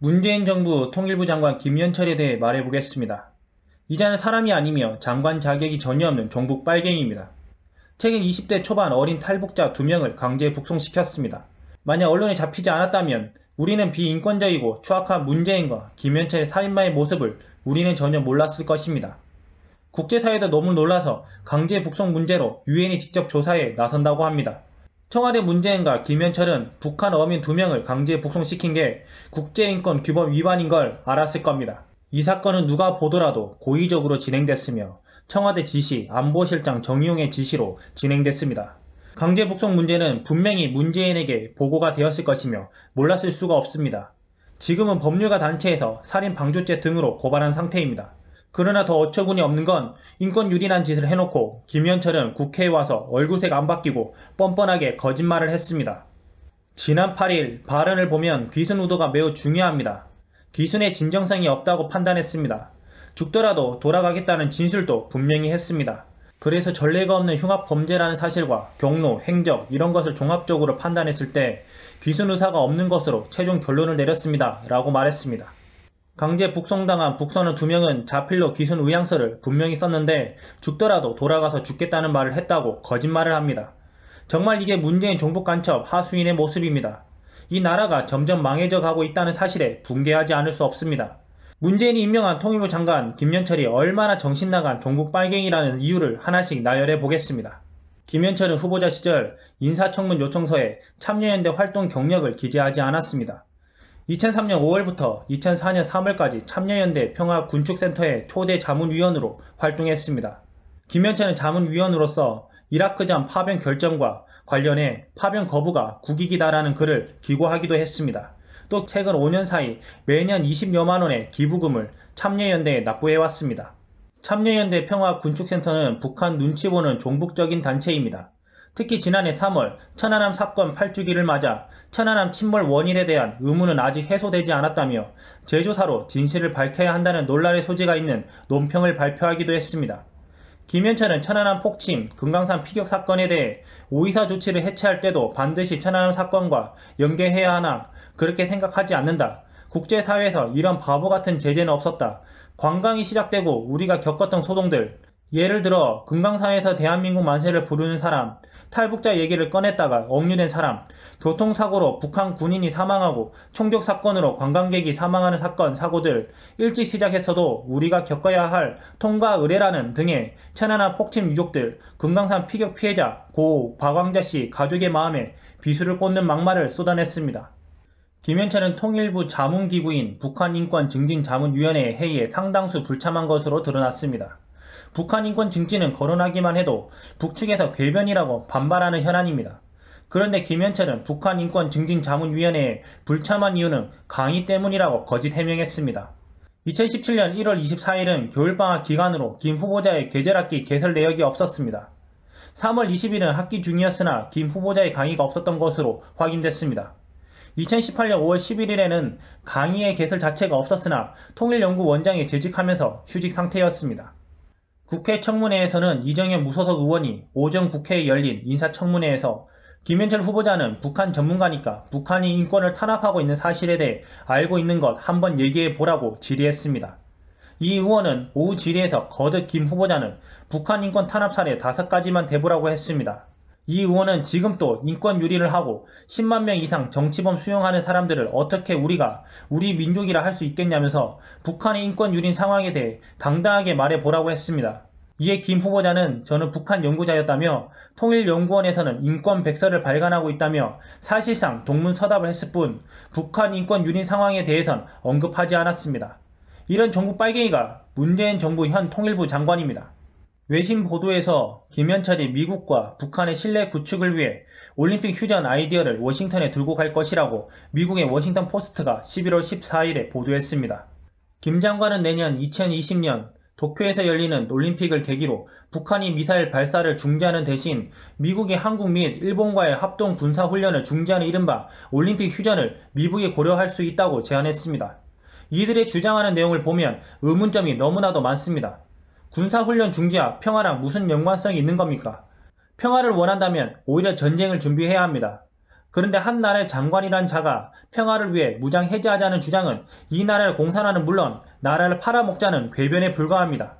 문재인 정부 통일부 장관 김현철에 대해 말해보겠습니다. 이자는 사람이 아니며 장관 자격이 전혀 없는 종북 빨갱이입니다. 최근 20대 초반 어린 탈북자 2명을 강제 북송시켰습니다. 만약 언론에 잡히지 않았다면 우리는 비인권적이고 추악한 문재인과 김현철의 살인마의 모습을 우리는 전혀 몰랐을 것입니다. 국제사회도 너무 놀라서 강제 북송 문제로 유엔이 직접 조사에 나선다고 합니다. 청와대 문재인과 김현철은 북한 어민 2명을 강제 북송시킨 게 국제인권 규범 위반인 걸 알았을 겁니다. 이 사건은 누가 보더라도 고의적으로 진행됐으며 청와대 지시 안보실장 정의용의 지시로 진행됐습니다. 강제 북송 문제는 분명히 문재인에게 보고가 되었을 것이며 몰랐을 수가 없습니다. 지금은 법률가 단체에서 살인 방조죄 등으로 고발한 상태입니다. 그러나 더 어처구니 없는 건 인권 유린한 짓을 해놓고 김현철은 국회에 와서 얼굴색 안 바뀌고 뻔뻔하게 거짓말을 했습니다. 지난 8일 발언을 보면 귀순 의도가 매우 중요합니다. 귀순의 진정성이 없다고 판단했습니다. 죽더라도 돌아가겠다는 진술도 분명히 했습니다. 그래서 전례가 없는 흉악 범죄라는 사실과 경로, 행적 이런 것을 종합적으로 판단했을 때 귀순 의사가 없는 것으로 최종 결론을 내렸습니다. 라고 말했습니다. 강제 북송당한 북선의 두 명은 자필로 기순 의향서를 분명히 썼는데 죽더라도 돌아가서 죽겠다는 말을 했다고 거짓말을 합니다. 정말 이게 문재인 종북 간첩 하수인의 모습입니다. 이 나라가 점점 망해져 가고 있다는 사실에 붕괴하지 않을 수 없습니다. 문재인이 임명한 통일부 장관 김연철이 얼마나 정신나간 종북 빨갱이라는 이유를 하나씩 나열해 보겠습니다. 김연철은 후보자 시절 인사청문 요청서에 참여연대 활동 경력을 기재하지 않았습니다. 2003년 5월부터 2004년 3월까지 참여연대 평화군축센터의 초대 자문위원으로 활동했습니다. 김현철은 자문위원으로서 이라크전 파병 결정과 관련해 파병 거부가 국익이다라는 글을 기고하기도 했습니다. 또 최근 5년 사이 매년 20여만 원의 기부금을 참여연대에 납부해왔습니다. 참여연대 평화군축센터는 북한 눈치 보는 종북적인 단체입니다. 특히 지난해 3월 천안함 사건 8주기를 맞아 천안함 침몰 원인에 대한 의문은 아직 해소되지 않았다며 제조사로 진실을 밝혀야 한다는 논란의 소지가 있는 논평을 발표하기도 했습니다. 김현철은 천안함 폭침, 금강산 피격 사건에 대해 오이사 조치를 해체할 때도 반드시 천안함 사건과 연계해야 하나 그렇게 생각하지 않는다. 국제사회에서 이런 바보 같은 제재는 없었다. 관광이 시작되고 우리가 겪었던 소동들, 예를 들어 금강산에서 대한민국 만세를 부르는 사람, 탈북자 얘기를 꺼냈다가 억류된 사람, 교통사고로 북한 군인이 사망하고 총격 사건으로 관광객이 사망하는 사건, 사고들 일찍 시작했어도 우리가 겪어야 할 통과 의뢰라는 등의 천안한 폭침 유족들, 금강산 피격 피해자 고 박왕자 씨 가족의 마음에 비수를 꽂는 막말을 쏟아냈습니다. 김현철은 통일부 자문기구인 북한인권증진자문위원회 의 회의에 상당수 불참한 것으로 드러났습니다. 북한 인권 증진은 거론하기만 해도 북측에서 궤변이라고 반발하는 현안입니다. 그런데 김현철은 북한 인권 증진 자문위원회에 불참한 이유는 강의 때문이라고 거짓 해명했습니다. 2017년 1월 24일은 겨울방학 기간으로 김 후보자의 계절학기 개설 내역이 없었습니다. 3월 20일은 학기 중이었으나 김 후보자의 강의가 없었던 것으로 확인됐습니다. 2018년 5월 11일에는 강의의 개설 자체가 없었으나 통일연구원장에 재직하면서 휴직 상태였습니다. 국회 청문회에서는 이정현 무소속 의원이 오전 국회에 열린 인사청문회에서 김현철 후보자는 북한 전문가니까 북한이 인권을 탄압하고 있는 사실에 대해 알고 있는 것 한번 얘기해 보라고 질의했습니다. 이 의원은 오후 질의에서 거듭 김 후보자는 북한 인권 탄압 사례 5가지만 대보라고 했습니다. 이 의원은 지금 도 인권 유리를 하고 10만 명 이상 정치범 수용하는 사람들을 어떻게 우리가 우리 민족이라 할 수 있겠냐면서 북한의 인권 유린 상황에 대해 당당하게 말해보라고 했습니다. 이에 김 후보자는 저는 북한 연구자였다며 통일연구원에서는 인권 백서를 발간하고 있다며 사실상 동문서답을 했을 뿐 북한 인권 유린 상황에 대해선 언급하지 않았습니다. 이런 정부 빨갱이가 문재인 정부 현 통일부 장관입니다. 외신 보도에서 김현철이 미국과 북한의 신뢰 구축을 위해 올림픽 휴전 아이디어를 워싱턴에 들고 갈 것이라고 미국의 워싱턴 포스트가 11월 14일에 보도했습니다. 김 장관은 내년 2020년 도쿄에서 열리는 올림픽을 계기로 북한이 미사일 발사를 중지하는 대신 미국이 한국 및 일본과의 합동 군사훈련을 중지하는 이른바 올림픽 휴전을 미국이 고려할 수 있다고 제안했습니다. 이들의 주장하는 내용을 보면 의문점이 너무나도 많습니다. 군사훈련 중지와 평화랑 무슨 연관성이 있는 겁니까? 평화를 원한다면 오히려 전쟁을 준비해야 합니다. 그런데 한 나라의 장관이란 자가 평화를 위해 무장 해제하자는 주장은 이 나라를 공산화는 물론 나라를 팔아먹자는 궤변에 불과합니다.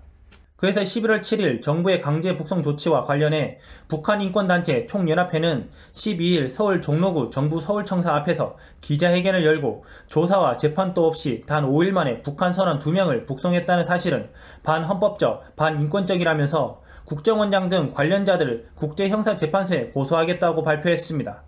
그래서 11월 7일 정부의 강제 북송 조치와 관련해 북한 인권단체 총연합회는 12일 서울 종로구 정부 서울청사 앞에서 기자회견을 열고 조사와 재판도 없이 단 5일 만에 북한 선원 2명을 북송했다는 사실은 반헌법적, 반인권적이라면서 국정원장 등 관련자들을 국제형사재판소에 고소하겠다고 발표했습니다.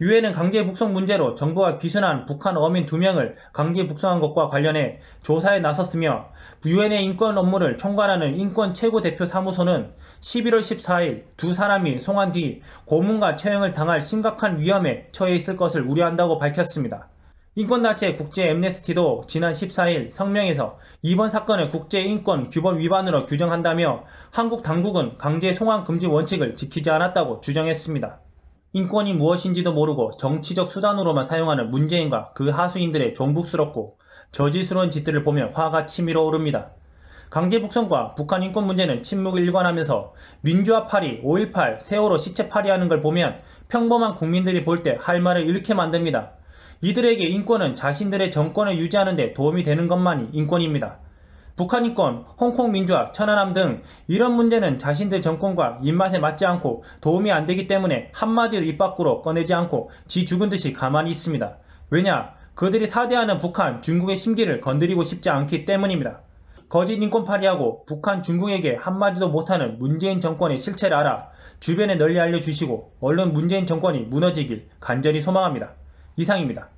유엔은 강제 북송 문제로 정부가 귀순한 북한 어민 2명을 강제 북송한 것과 관련해 조사에 나섰으며 유엔의 인권 업무를 총괄하는 인권 최고대표 사무소는 11월 14일 두 사람이 송환 뒤 고문과 처형을 당할 심각한 위험에 처해 있을 것을 우려한다고 밝혔습니다. 인권단체 국제 엠네스티도 지난 14일 성명에서 이번 사건을 국제인권 규범 위반으로 규정한다며 한국 당국은 강제 송환 금지 원칙을 지키지 않았다고 주장했습니다. 인권이 무엇인지도 모르고 정치적 수단으로만 사용하는 문재인과 그 하수인들의 종북스럽고 저지스러운 짓들을 보며 화가 치밀어 오릅니다. 강제 북송과 북한 인권 문제는 침묵 일관하면서 민주화 파리, 5.18, 세월호 시체 파리하는 걸 보면 평범한 국민들이 볼 때 할 말을 잃게 만듭니다. 이들에게 인권은 자신들의 정권을 유지하는 데 도움이 되는 것만이 인권입니다. 북한 인권, 홍콩 민주화, 천안함 등 이런 문제는 자신들 정권과 입맛에 맞지 않고 도움이 안 되기 때문에 한마디도 입 밖으로 꺼내지 않고 지 죽은 듯이 가만히 있습니다. 왜냐? 그들이 사대하는 북한, 중국의 심기를 건드리고 싶지 않기 때문입니다. 거짓 인권파리하고 북한 중국에게 한마디도 못하는 문재인 정권의 실체를 알아 주변에 널리 알려주시고 얼른 문재인 정권이 무너지길 간절히 소망합니다. 이상입니다.